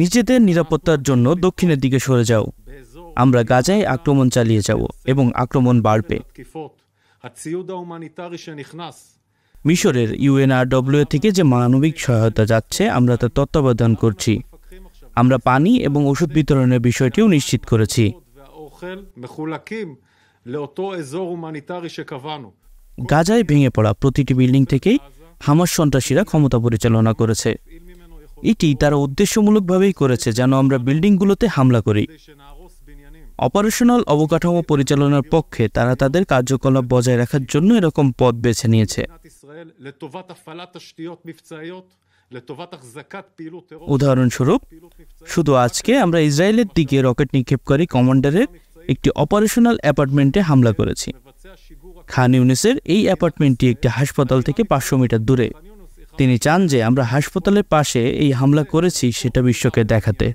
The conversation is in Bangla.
নিজেদের নিরাপত্তার জন্য দক্ষিণের দিকে সরে যাও আমরা গাজায় আক্রমণ চালিয়ে যাব এবং আক্রমণ বাড়বে মিশরের ইউএনআরডব্লিউ থেকে যে মানবিক সহায়তা যাচ্ছে আমরা তা তত্ত্বাবধান করছি আমরা পানি এবং ওষুধ বিতরণের বিষয়টিও নিশ্চিত করেছি গাজায় ভেঙে পড়া প্রতিটি বিল্ডিং থেকেই হামাস সন্ত্রাসীরা ক্ষমতা পরিচালনা করেছে এটি তারা উদ্দেশ্যমূলকভাবেই করেছে যেন আমরা বিল্ডিংগুলোতে হামলা করি অপারেশনাল অবকাঠামো পরিচালনার পক্ষে তারা তাদের কার্যকলাপ বজায় রাখার জন্য এরকম পথ বেছে নিয়েছে উদাহরণস্বরূপ শুধু আজকে আমরা ইসরায়েলের দিকে রকেট নিক্ষেপকারী কমান্ডারের একটি অপারেশনাল অ্যাপার্টমেন্টে হামলা করেছি খান ইউনিসের এই অ্যাপার্টমেন্টটি একটি হাসপাতাল থেকে পাঁচশো মিটার দূরে তিনি চান যে আমরা হাসপাতালের পাশে এই হামলা করেছি সেটা বিশ্বকে দেখাতে